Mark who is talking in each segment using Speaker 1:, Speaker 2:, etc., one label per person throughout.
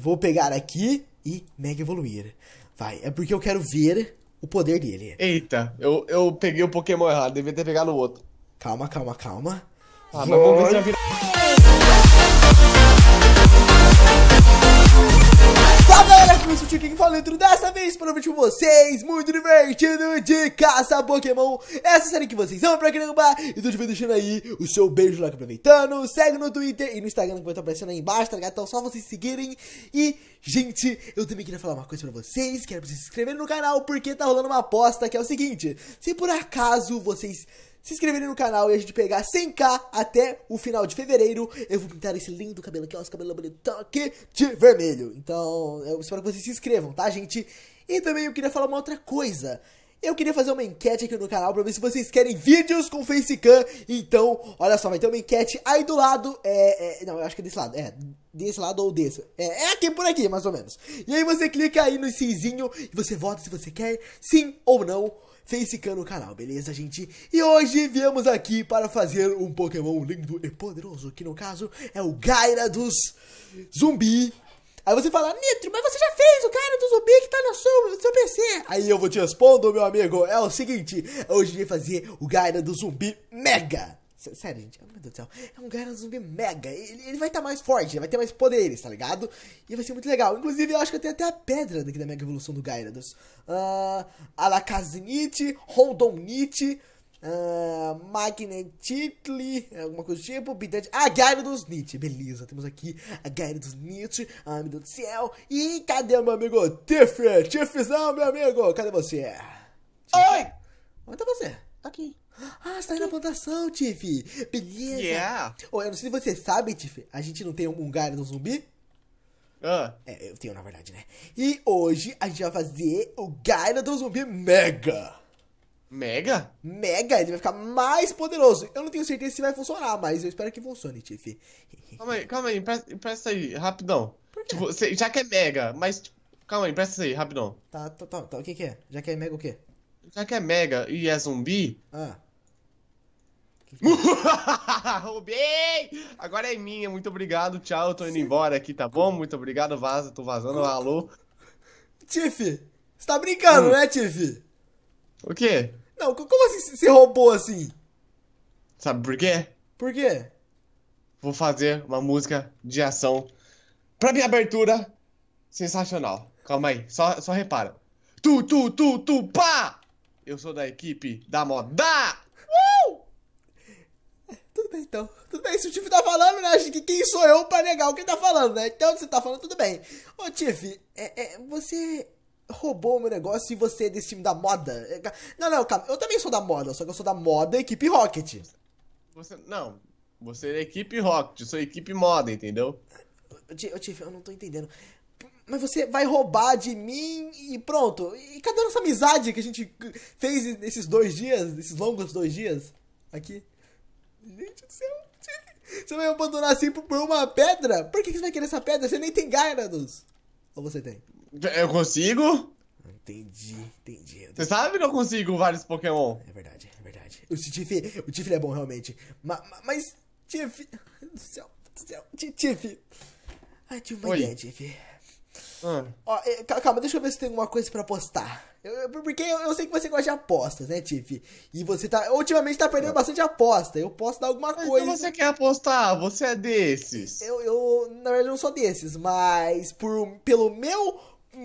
Speaker 1: vou pegar aqui e mega evoluir. Vai, é porque eu quero ver o poder dele.
Speaker 2: Eita, eu, eu peguei o Pokémon errado, devia ter pegado o outro. Calma, calma, calma. Ah, mas vamos ver se vai
Speaker 1: virar. sou o Tiquinho Falentro, dessa vez para vídeo com vocês, muito divertido de caça Pokémon, essa série que vocês amam pra caramba, então vai deixando aí o seu beijo lá que aproveitando, segue no Twitter e no Instagram que vai estar aparecendo aí embaixo, tá ligado? Então só vocês seguirem e, gente, eu também queria falar uma coisa pra vocês, quero pra vocês se inscreverem no canal porque tá rolando uma aposta que é o seguinte, se por acaso vocês se inscreverem no canal e a gente pegar 100k até o final de fevereiro. Eu vou pintar esse lindo cabelo aqui, ó, esse cabelo bonitão aqui de vermelho. Então, eu espero que vocês se inscrevam, tá, gente? E também eu queria falar uma outra coisa. Eu queria fazer uma enquete aqui no canal pra ver se vocês querem vídeos com facecam. Então, olha só, vai ter uma enquete aí do lado. É, é, não, eu acho que é desse lado. É, desse lado ou desse. É, é aqui por aqui, mais ou menos. E aí você clica aí no xizinho e você vota se você quer sim ou não Facecam no canal, beleza, gente? E hoje viemos aqui para fazer um Pokémon lindo e poderoso, que no caso é o Gaira dos Zumbi. Aí você fala, Nitro, mas você já fez o Gaira do Zumbi que tá no seu, no seu PC. Aí eu vou te respondo, meu amigo, é o seguinte, hoje eu vou fazer o Gaira do Zumbi Mega. Sério, gente, meu Deus do céu. É um Gyarados zumbi mega. Ele, ele vai estar tá mais forte, vai ter mais poderes, tá ligado? E vai ser muito legal. Inclusive, eu acho que eu tenho até a pedra daqui da mega evolução do Gyarados. Uh, ah, Alakazinite, Rondonite, uh, Magnetitli, alguma coisa do tipo. Bidante. Ah, Gyarados Nietzsche. Beleza, temos aqui a Gyarados Nietzsche. Ah, meu Deus do céu. E cadê meu amigo Tiff? Tiffzão, meu amigo, cadê você? Oi! Onde tá você? Tá aqui. Ah, você tá aí na plantação, Tiff. Beleza. Yeah. Oh, eu não sei se você sabe, Tiff. A gente não tem um galho no zumbi? Ah. É, eu tenho na verdade, né? E hoje a gente vai fazer o Gaira do Zumbi Mega. Mega? Mega, ele vai ficar mais poderoso. Eu não tenho certeza se vai funcionar, mas eu espero que funcione, Tiff. Calma aí, calma aí, presta, empresta aí, rapidão. Por quê? Tipo, cê,
Speaker 2: já que é Mega, mas. Tipo, calma aí, presta aí, rapidão.
Speaker 1: Tá, tá, tá, tá, O que, que é? Já que é Mega o quê?
Speaker 2: Já que é Mega e é zumbi. Ah. Roubei! Agora é minha, muito obrigado, tchau, eu tô indo Sim. embora aqui, tá bom? Muito obrigado, vaza, tô vazando, alô. Tiff,
Speaker 1: você tá brincando, hum. né,
Speaker 2: Tiff? O quê?
Speaker 1: Não, como assim você roubou assim?
Speaker 2: Sabe por quê? Por quê? Vou fazer uma música de ação pra minha abertura sensacional. Calma aí, só, só repara. Tu, tu, tu, tu, pá! Eu sou da equipe da
Speaker 1: moda! tudo bem, então. Tudo bem, se o Tiff tá falando, né? Que quem sou eu pra negar o que tá falando, né? Então, você tá falando, tudo bem. Ô, Tiff, é, é, você roubou o meu negócio e você é desse time da moda. É, não, não, calma. Eu também sou da moda, só que eu sou da moda equipe Rocket.
Speaker 2: Você, não, você é equipe Rocket, eu sou equipe moda, entendeu?
Speaker 1: Ô, Tiff, eu não tô entendendo. Mas você vai roubar de mim e pronto. E cadê a nossa amizade que a gente fez nesses dois dias, nesses longos dois dias? Aqui. Gente do céu. Você vai abandonar assim por uma pedra? Por que você vai querer essa pedra? Você nem tem Gyarados. Ou você tem? Eu consigo? Entendi, entendi. Você sabe que eu consigo vários Pokémon. É verdade, é verdade. O Tiff, o Tiff é bom realmente. Ma, ma, mas, Tiff... Do céu, do céu. Tiff... Ai, tive uma Oi. ideia, Tiff. Ah. Ó, é, calma, deixa eu ver se tem alguma coisa para apostar. Eu, porque eu, eu, sei que você gosta de apostas, né, Tiff? E você tá. Ultimamente tá perdendo bastante aposta. Eu posso dar alguma mas ah, então coisa. Mas você quer apostar? Você é desses. Eu, eu, na verdade, não sou desses, mas por, pelo meu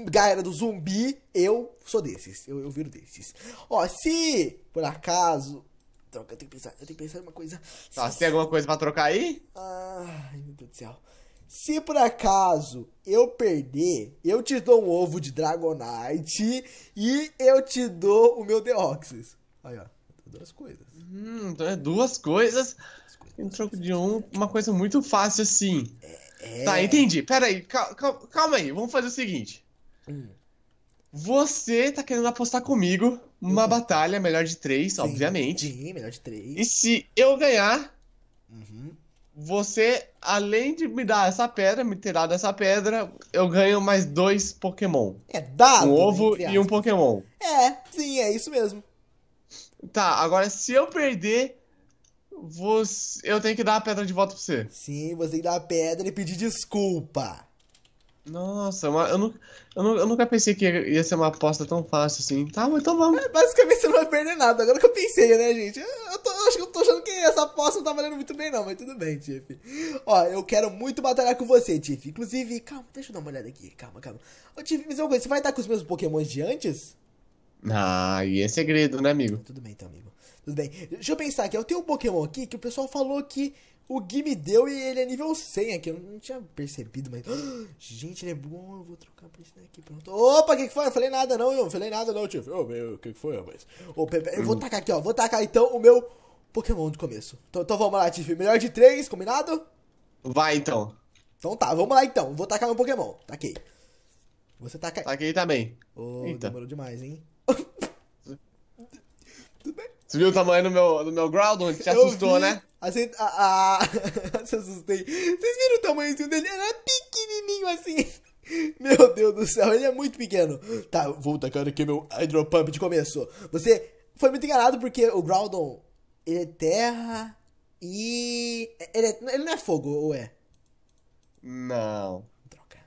Speaker 1: galera do zumbi, eu sou desses. Eu, eu viro desses. Ó, se por acaso. troca eu tenho que pensar, eu tenho que pensar em uma coisa. Tá, se... tem alguma coisa pra trocar aí? Ai, meu Deus do céu. Se por acaso eu perder, eu te dou um ovo de Dragonite e eu te dou o meu Deoxys. Aí, ó. Duas coisas.
Speaker 2: Hum, então é duas coisas. em troco de um, uma coisa muito fácil assim. É, é... Tá, entendi. Pera aí, calma, aí. Vamos fazer o seguinte. Hum. Você tá querendo apostar comigo uma uhum. batalha melhor de três, sim, obviamente.
Speaker 1: Sim, melhor de três.
Speaker 2: E se eu ganhar, uhum você, além de me dar essa pedra, me tirar dessa pedra, eu ganho mais dois Pokémon. É dado. Um né, ovo e um Pokémon.
Speaker 1: É, sim, é isso
Speaker 2: mesmo. Tá, agora se eu perder, você... eu tenho que dar a pedra de volta pra você. Sim, você tem que dar a pedra e pedir desculpa. Nossa, uma, eu, eu, eu, nunca pensei que ia ser uma aposta tão fácil assim. Tá, mas então vamos. É,
Speaker 1: basicamente você não vai perder nada, agora que eu pensei, né, gente? Eu, eu, tô, eu acho que eu tô achando que essa aposta não tá valendo muito bem, não, mas tudo bem, Tiff. Ó, eu quero muito batalhar com você, Tiff. Inclusive, calma, deixa eu dar uma olhada aqui, calma, calma. Ô, Tiff, me diz uma coisa, você vai estar com os meus pokémons de antes?
Speaker 2: Ah, e é segredo, né, amigo? Tudo bem, então, amigo.
Speaker 1: Tudo bem. Deixa eu pensar aqui, eu tenho um pokémon aqui que o pessoal falou que o Gui me deu e ele é nível 100 aqui. Eu não tinha percebido, mas. Gente, ele é bom. Eu vou trocar pra esse daqui. Pronto. Opa, o que, que foi? Eu falei nada, não, eu falei nada, não, tio. o que, que foi, rapaz? eu vou tacar aqui, ó. Vou tacar então o meu Pokémon do começo. Então, então vamos lá, Tiff. Melhor de três, combinado? Vai então. Então tá, vamos lá então. Vou tacar meu Pokémon. Taquei. Você taca Taquei também. Ô, oh, demorou demais, hein?
Speaker 2: Tudo bem. Você viu o tamanho do meu, do meu Groudon? Te assustou, né?
Speaker 1: Assim, a, a... Se assustei. Vocês viram o tamanhozinho dele? Era pequenininho assim. Meu Deus do céu, ele é muito pequeno. Tá, vou tacando aqui meu Hydro Pump de começo. Você foi muito enganado porque o Groudon, ele é terra e... Ele, é... ele não é fogo, ou é? Não. Droga.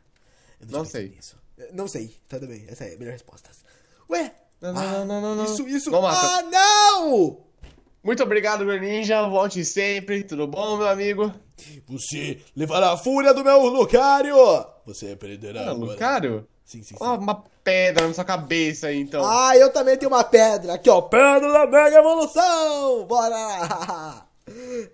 Speaker 1: não sei. isso. Não sei, Tá tudo bem. Essa é a melhor resposta. Ué, não, não, não, não, não.
Speaker 2: Isso, isso. Não Ah, então. não! Muito obrigado, meu ninja. Volte sempre. Tudo bom, meu amigo? Você levará a fúria do meu Lucario. Você aprenderá ah, agora. Lucario? Sim, sim, sim. Oh, uma pedra na sua cabeça aí, então. Ah,
Speaker 1: eu também tenho uma pedra. Aqui, ó. Pedra da Mega Evolução. Bora!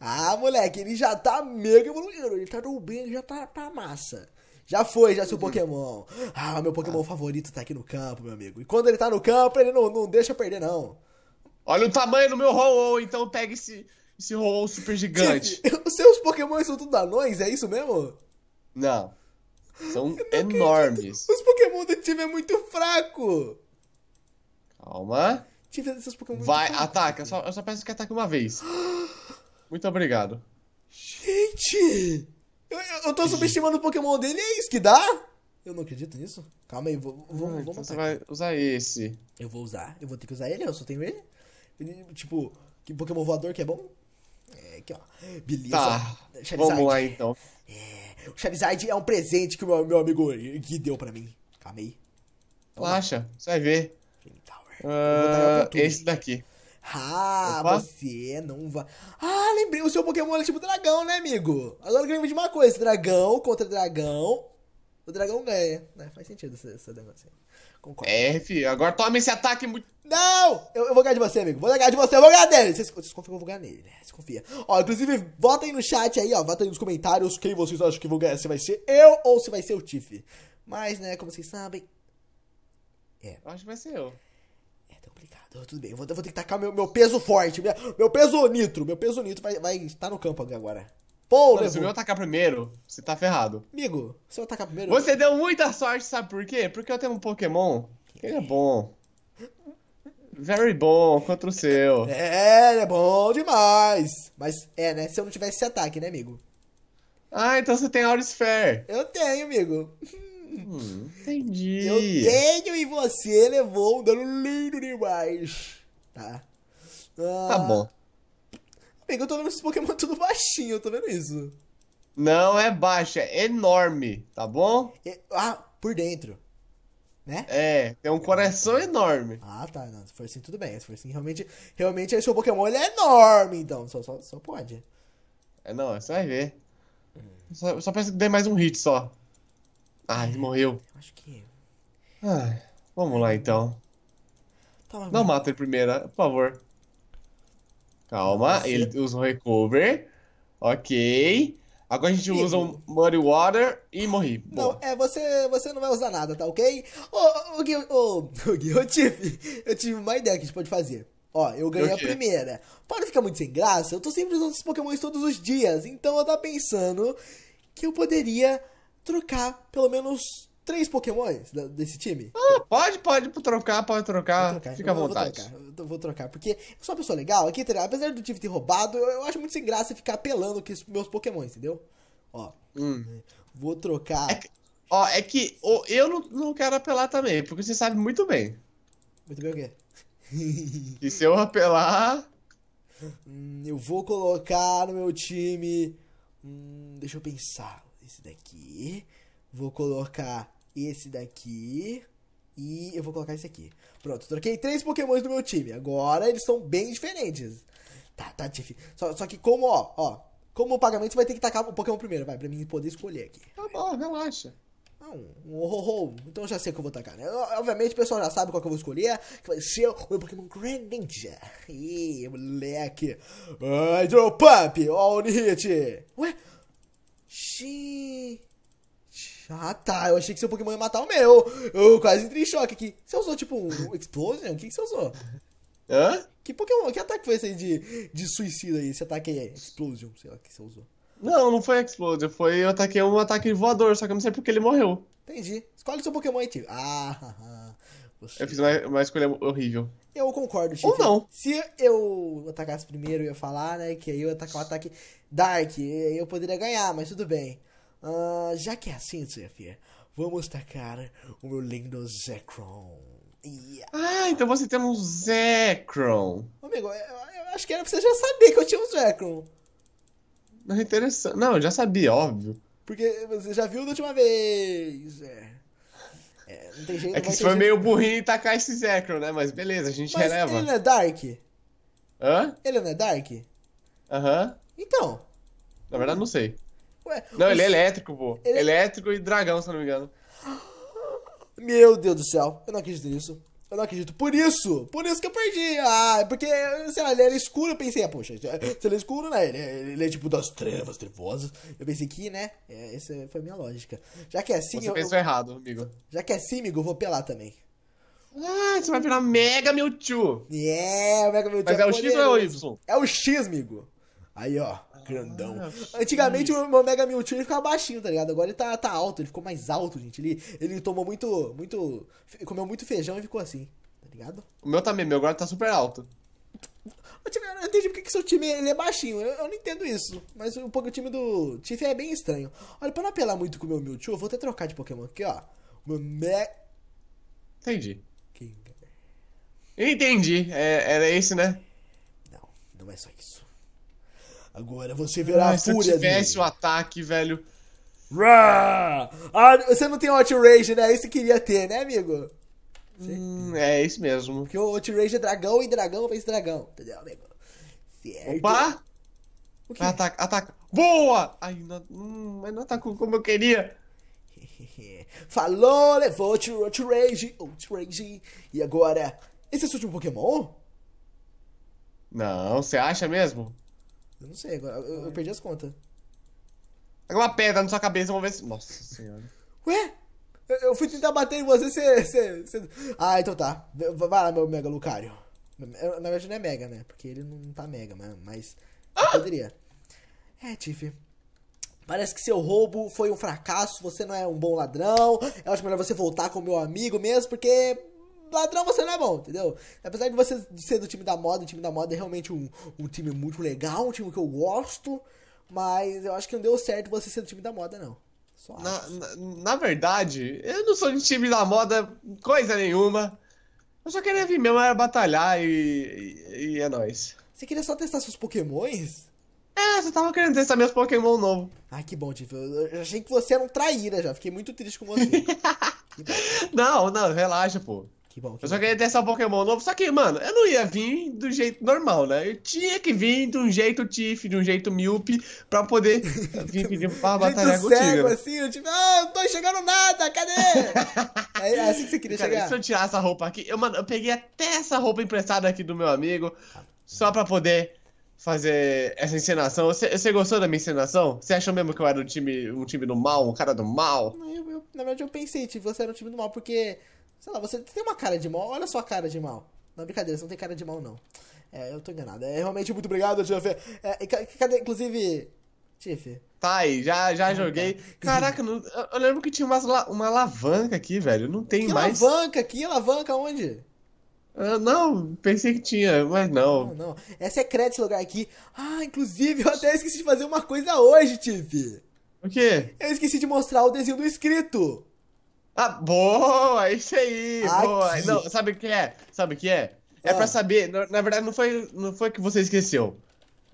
Speaker 1: Ah, moleque, ele já tá mega evoluído. Ele tá do bem, ele já tá, tá massa. Já foi, já seu uhum. Pokémon. Ah, meu Pokémon ah. favorito tá aqui no campo, meu amigo. E quando ele tá no campo, ele não, não deixa perder, não. Olha o tamanho do meu ho -Oh, então pega esse, esse ho -Oh super gigante. Os seus Pokémon são tudo anões, é isso mesmo? Não.
Speaker 2: São enormes.
Speaker 1: Acredito. Os Pokémon do time é muito fraco. Calma. Tive esses Pokémon Vai,
Speaker 2: muito ataca. Eu só, eu só peço que ataque uma vez. Muito obrigado.
Speaker 1: Gente! eu tô subestimando o Pokémon dele, é isso que dá? Eu não acredito nisso. Calma aí, vou, vou, ah, vou então Você vai usar esse. Eu vou usar. Eu vou ter que usar ele, eu só tenho ele. ele tipo, que Pokémon voador que é bom? É, aqui ó. Beleza. Tá, vamos lá então. É, o Charizard é um presente que o meu, meu amigo Gui deu pra mim. Calma aí. Então Relaxa, tá. você vai ver. Uh, esse daqui. Ah, Opa. você não vai. Ah, lembrei, o seu Pokémon é tipo dragão, né, amigo? Agora que eu lembro de uma coisa: dragão contra dragão. O dragão ganha. É, faz sentido esse, esse negócio aí. Concordo. É, filho, agora toma esse ataque muito. Não! Eu, eu, vou ganhar de você, amigo. Vou ganhar de você, eu vou ganhar dele. Vocês, vocês confiam que eu vou ganhar nele, né? Vocês confiam. Ó, inclusive, votem no chat aí, ó. Votem nos comentários quem vocês acham que vão ganhar. Se vai ser eu ou se vai ser o Tiff. Mas, né, como vocês sabem. É. Eu acho que vai ser eu obrigado tá complicado. Tudo bem, eu vou, eu vou ter que tacar meu, meu peso forte. Minha, meu peso nitro. Meu peso nitro vai, vai estar no campo agora. Pô, Mano, se eu atacar primeiro, você tá ferrado. Amigo, se eu atacar primeiro. Você deu muita
Speaker 2: sorte, sabe por quê? Porque eu tenho um Pokémon. Ele é bom. Very bom contra
Speaker 1: o seu. É, é, ele é bom demais. Mas é, né? Se eu não tivesse esse ataque, né, amigo? Ah, então você tem Aurisphere. Eu tenho, amigo. Hum. entendi. Eu tenho e você levou um dano lindo demais. Tá. tá ah, tá bom. Amigo, eu tô vendo esse Pokémon tudo baixinho, eu tá tô vendo isso.
Speaker 2: Não é baixa, é enorme, tá bom?
Speaker 1: É, ah, por dentro. Né? É, tem um coração enorme. Ah, tá. Não, se for assim, tudo bem. Se for assim, realmente, realmente esse Pokémon ele é enorme, então. Só, só, só pode.
Speaker 2: É, não, você é vai ver. Só, só pensa que dê mais um hit só. Ah, ele é, morreu. Eu acho que. Ah, vamos lá então. Toma, Não mata ele primeiro, por favor. Calma, ele usa um recover. Ok. Agora a gente usa um Muddy Water e morri. Não,
Speaker 1: é, você, você não vai usar nada, tá ok? Ô, oh, Gui, oh, Gui, eu tive, eu tive uma ideia que a gente pode fazer. Ó, eu ganhei eu a primeira. Para ficar muito sem graça, eu tô sempre usando esses pokémons todos os dias. Então eu tava pensando que eu poderia trocar pelo menos três Pokémons desse time? Ah, pode, pode trocar, pode trocar. trocar. Fica à vontade. Vou trocar, eu vou trocar, porque eu sou uma pessoa legal aqui, tá apesar do time ter roubado, eu, eu acho muito sem graça ficar apelando que os meus Pokémons, entendeu? Ó. Hum. Né, vou trocar. É que, ó, é que
Speaker 2: ó, eu não, não quero apelar também, porque você sabe muito bem.
Speaker 1: Muito bem o quê? e se eu apelar. Hum, eu vou colocar no meu time. Hum, deixa eu pensar esse daqui. Vou colocar esse daqui. E eu vou colocar esse aqui. Pronto, troquei três pokémons do meu time. Agora eles são bem diferentes. Tá, tá difícil. Só, só que como, ó, ó. Como o pagamento vai ter que tacar o Pokémon primeiro, vai, pra mim poder escolher aqui. Tá bom, relaxa. Não, um oh, horror. Oh, oh, então eu já sei o que eu vou tacar, né? Obviamente o pessoal já sabe qual que eu vou escolher, que vai ser o meu Pokémon Greninja. Ih, moleque. Hydro Pump, All Hit. Ué, Xiii. Ah tá, eu achei que seu Pokémon ia matar o meu. Eu quase entrei em choque aqui. Você usou tipo um Explosion? O que, que você usou? Hã? Que Pokémon, que ataque foi esse aí de, de suicida aí? Esse ataque aí é Explosion, sei lá que você usou. Não, não foi Explosion, foi
Speaker 2: eu ataquei um ataque voador, só que eu não sei porque ele
Speaker 1: morreu. Entendi. Escolhe seu Pokémon aí, tio. Ah, ah. ah.
Speaker 2: Você... Eu fiz uma, uma escolha horrível.
Speaker 1: Eu concordo, Chico. Ou não. Se eu atacasse primeiro, eu ia falar, né? Que aí eu ia atacar o um ataque Dark. Eu poderia ganhar, mas tudo bem. Uh, já que é assim, Sofia, vamos tacar o meu lindo Zekron.
Speaker 2: Yeah. Ah, então você tem um Zekron.
Speaker 1: Amigo, eu, eu, acho que era pra você já saber que eu tinha um Zekron.
Speaker 2: Não é interessante. Não, eu já sabia, óbvio.
Speaker 1: Porque você já viu da última vez. É. É, não tem jeito, é que isso foi meio
Speaker 2: burrinho tacar esse Zekrom, né? Mas beleza, a gente Mas releva. Ele não é Dark? Hã? Ele não é Dark? Aham. Então. Na verdade, não sei.
Speaker 1: Ué, não, ele é elétrico,
Speaker 2: pô. Ele... É- elétrico e dragão, se não me engano.
Speaker 1: Meu Deus do céu, eu não acredito nisso. Eu não acredito. Por isso, por isso que eu perdi. Ah, porque, sei lá, ele era escuro, eu pensei, ah, poxa, se ele é, é escuro, né? Ele é, ele é tipo das trevas, trevosas. Eu pensei que, né? É, essa foi a minha lógica. Já que é assim. Você eu, pensou eu, errado, amigo. Já que é assim, amigo, eu vou pelar também. Ah, você vai virar Mega Mewtwo. Yeah, é, Mega Mewtwo. Mas é, é o X ou é o Y? É o X, amigo. Aí, ó, grandão. Ah, Antigamente o meu Mega Mewtwo ele ficava baixinho, tá ligado? Agora ele tá, tá alto, ele ficou mais alto, gente. Ele, ele tomou muito, muito. Comeu muito feijão e ficou assim, tá ligado?
Speaker 2: O meu também, meu agora tá
Speaker 1: super alto. Eu não entendi porque que seu time ele é baixinho. Eu, eu não entendo isso. Mas um pouco o time do Tiff é bem estranho. Olha, pra não apelar muito com o meu Mewtwo, eu vou até trocar de Pokémon aqui, ó. O meu Me... Entendi. King. É? Entendi.
Speaker 2: É, era esse, né?
Speaker 1: Não, não é só isso.
Speaker 2: Agora você ah, verá ah, a fúria. Se tivesse
Speaker 1: dele. o ataque, velho. Ah, você não tem Outrage, né? Isso queria ter, né, amigo? Hum, é isso mesmo. Porque o Outrage é dragão e dragão fez dragão, entendeu, amigo? Certo. Opa! O quê? Ataca, ataca. Boa! Ai, não, hum, mas não atacou como eu queria. Falou, levou o Outrage, Outrage. E agora, esse é o último Pokémon?
Speaker 2: Não, você acha mesmo?
Speaker 1: Eu não sei agora. Eu, eu perdi as contas. uma pedra na sua cabeça, vamos ver se. Nossa senhora. Ué? Eu, fui tentar bater em você, você, você, você. Ah, então tá. Vai lá, meu Mega Lucario. Na verdade não é Mega, né? Porque ele não tá Mega, mas. Ah! Poderia. É, Tiff. Parece que seu roubo foi um fracasso, você não é um bom ladrão. Eu acho melhor você voltar com o meu amigo mesmo, porque ladrão você não é bom, entendeu? Apesar de você ser do time da moda, o time da moda é realmente um, um time muito legal, um time que eu gosto, mas eu acho que não deu certo você ser do time da moda, não. Na, na,
Speaker 2: na, verdade, eu não sou de time da moda, coisa nenhuma. Eu só queria vir mesmo era batalhar e, e, e é nóis.
Speaker 1: Você queria só testar seus pokémons? É, você tava querendo testar meus pokémon novo. Ai, que bom, Tiff. eu achei que você era um traíra já. Fiquei muito triste com você. não, não, relaxa, pô. Que bom. Que eu só queria ter essa Pokémon novo, só que, mano, eu não ia
Speaker 2: vir do jeito normal, né? Eu tinha que vir de um jeito Tiff, de um jeito Milpe, pra poder vir pedir pra batalhar contigo. Cego, né?
Speaker 1: assim, eu tipo, ah, não tô enxergando nada, cadê? é assim que você queria Cara, chegar. Se eu
Speaker 2: tirar essa roupa aqui, eu, mano, eu peguei até essa roupa emprestada aqui do meu amigo, ah, só pra poder fazer essa encenação. Você, gostou da minha encenação? Você achou mesmo que eu era um time, um time do mal, um cara do mal?
Speaker 1: Não, eu, eu, na verdade, eu pensei, tipo, você era um time do mal, porque Sei lá, você tem uma cara de mal, olha sua cara de mal. Não, brincadeira, você não tem cara de mal, não. É, eu tô enganado. É realmente muito obrigado, Tiff. É, cadê, inclusive. Tiff. Tá
Speaker 2: aí, já, já joguei. Caraca, não, eu
Speaker 1: lembro que tinha umas, uma alavanca
Speaker 2: aqui, velho. Não tem que mais. Alavanca aqui? Alavanca onde? Uh, não, pensei que
Speaker 1: tinha, mas não. Não, não. É secreto esse lugar aqui. Ah, inclusive, eu até esqueci de fazer uma coisa hoje, Tiff. O quê? Eu esqueci de mostrar o desenho do escrito. Ah, boa, é isso aí, Aqui. Ah, boa. Não,
Speaker 2: sabe o que é? Sabe o que é? É ah. pra saber, na, verdade não foi, não foi que você esqueceu.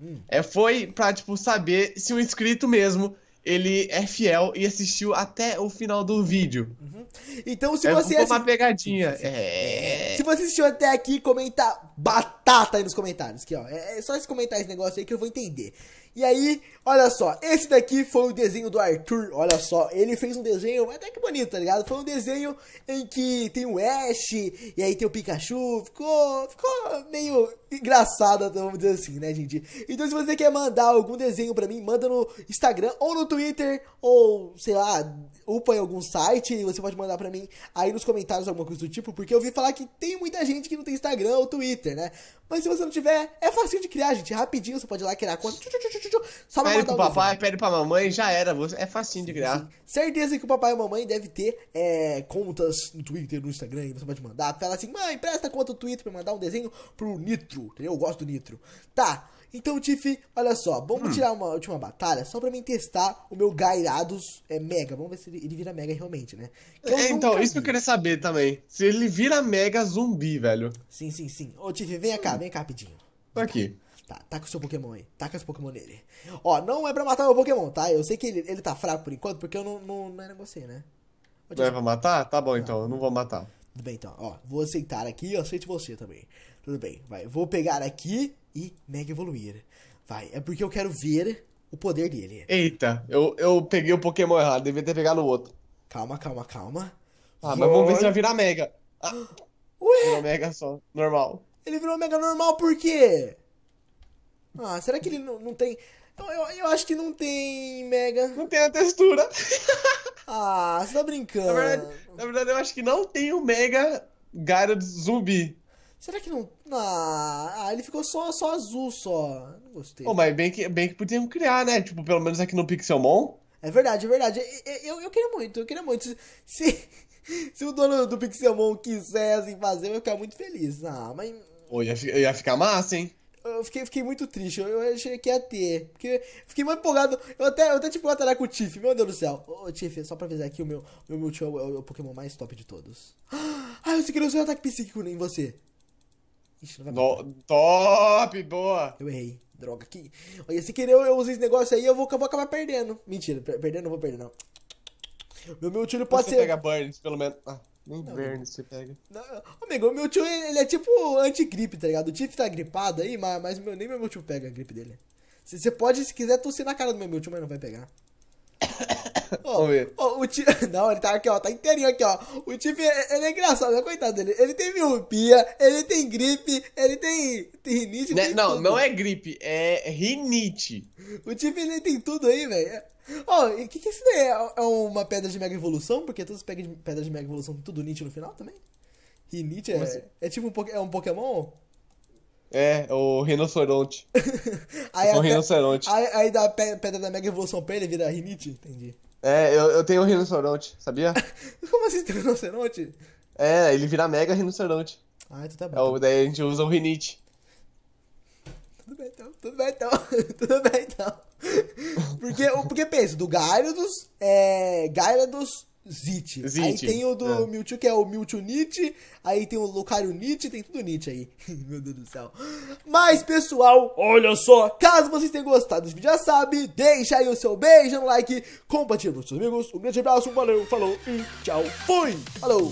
Speaker 2: Hum. É, foi pra, tipo, saber se o inscrito mesmo, ele é fiel e assistiu até o final do vídeo. Uhum.
Speaker 1: Então se é, você... É uma
Speaker 2: pegadinha. É...
Speaker 1: Se você assistiu até aqui, comenta batata aí nos comentários. Aqui, ó. É, é só se comentar esse negócio aí que eu vou entender. E aí, olha só, esse daqui foi o desenho do Arthur, olha só, ele fez um desenho até que bonito, tá ligado? Foi um desenho em que tem o Ash, e aí tem o Pikachu, ficou, ficou meio engraçado vamos dizer assim, né, gente? Então se você quer mandar algum desenho pra mim, manda no Instagram ou no Twitter, ou, sei lá, upa em algum site, e você pode mandar pra mim aí nos comentários alguma coisa do tipo, porque eu vi falar que tem muita gente que não tem Instagram ou Twitter, né? Mas se você não tiver, é fácil de criar, gente, rapidinho, você pode ir lá criar conta só pede pro papai, pede pra mamãe, já era. É facinho de criar. Certeza que o papai e a mamãe devem ter é, contas no Twitter, no Instagram, e você pode mandar. Fala assim, mãe, presta conta do Twitter pra mandar um desenho pro Nitro, entendeu? Eu gosto do Nitro. Tá, então, Tiff, olha só, vamos hum. tirar uma última batalha só pra mim testar o meu Gairados é, Mega. Vamos ver se ele, ele vira Mega realmente, né? É, então, vi. isso
Speaker 2: que eu queria saber também. Se ele vira Mega zumbi, velho. Sim, sim, sim.
Speaker 1: Ô, Tiff, vem cá, hum. vem cá rapidinho. Tô aqui. Tá, taca tá o seu Pokémon aí. Taca tá os Pokémon nele. Ó, não é pra matar meu Pokémon, tá? Eu sei que ele, ele tá fraco por enquanto, porque eu não, não, não negociei, né? Não é pra
Speaker 2: matar? Tá bom, então. Eu não vou matar.
Speaker 1: Tudo bem, então. Ó, vou aceitar aqui eu aceito você também. Tudo bem, vai. Vou pegar aqui e mega evoluir. Vai, é porque eu quero ver o poder dele.
Speaker 2: Eita, eu,
Speaker 1: eu peguei o Pokémon errado. Devia ter pegado o outro. Calma, calma, calma.
Speaker 2: Ah, mas vamos ver se vai virar mega. Ah, Ué? Virou mega só. Normal.
Speaker 1: Ele virou mega normal por quê? Ah, será que ele não, não tem. Eu, então, eu, eu acho que não tem Mega. Não tem a textura. ah, você tá brincando. Na verdade,
Speaker 2: na verdade, eu acho que não tem o Mega Gyarados zumbi. Será que não. Ah, ah, ele ficou só, só azul só. Não gostei. Oh, mas bem que, bem que podiam criar, né? Tipo, pelo menos aqui no Pixelmon.
Speaker 1: É verdade, é verdade. Eu, eu, eu queria muito, eu queria muito. Se, se o dono do Pixelmon quisesse fazer, eu ia ficar muito feliz. Ah, mas.
Speaker 2: Ou ia, ia ficar massa, hein?
Speaker 1: eu fiquei, fiquei muito triste. Eu, eu achei que ia ter. Porque fiquei muito empolgado. Eu até, eu até tipo, atacar com o Tiff. Meu Deus do céu. Ô, oh, Tiff, só pra avisar aqui, o meu, o meu tio é o, é é o Pokémon mais top de todos. Ah, eu queria usar um ataque psíquico em você. Ixi, não vai no, Top, boa. Eu errei. Droga, aqui Olha, se querer eu, eu usar esse negócio aí, eu vou, eu vou acabar perdendo. Mentira, per perdendo não vou perder, não. Meu, meu tiro pode ser... pegar Burns, pelo menos. Ah. Nem não, verme pega. Não, amigo, meu tio ele é tipo antigripe, tá ligado? O tio tá gripado aí, mas, mas meu, nem meu tio pega a gripe dele. Você pode, se quiser, tossir na cara do meu, meu tio, mas não vai pegar. vamos ver o Tiff. Não, ele tá aqui, ó. Tá inteirinho aqui, ó. O Tiff, é, ele é engraçado, né? Coitado dele. Ele tem miopia, ele tem gripe, ele tem, tem rinite. Né? Tem não, tudo. não é
Speaker 2: gripe, é rinite.
Speaker 1: O Tiff, ele tem tudo aí, velho. Ó, o que que é isso daí é? É uma pedra de mega evolução? Porque todas as pedras de mega evolução tem tudo nite no final também? Rinite é, assim? é tipo um, é um Pokémon?
Speaker 2: É, o rinoceronte.
Speaker 1: aí o é rinoceronte. Aí, aí pedra da mega evolução pra ele vira rinite? Entendi.
Speaker 2: É, eu, eu tenho o rinoceronte, sabia?
Speaker 1: Como assim tem rinoceronte?
Speaker 2: É, ele vira mega rinoceronte.
Speaker 1: Ah, então tá bom.
Speaker 2: É, daí a gente usa o rinite.
Speaker 1: Tudo bem então, tudo bem então, tudo bem então. Porque, porque pensa, do Gyarados, é, Gyarados Zit. Aí tem o do é. Mewtwo, que é o Mewtwo Nietzsche. Aí tem o Lucario Nietzsche, tem tudo Nietzsche aí. Meu Deus do céu. Mas, pessoal, olha só. Caso vocês tenham gostado desse vídeo, já sabe. Deixa aí o seu beijo no like. Compartilha com seus amigos. Um grande abraço, valeu, falou e tchau. Fui. Falou.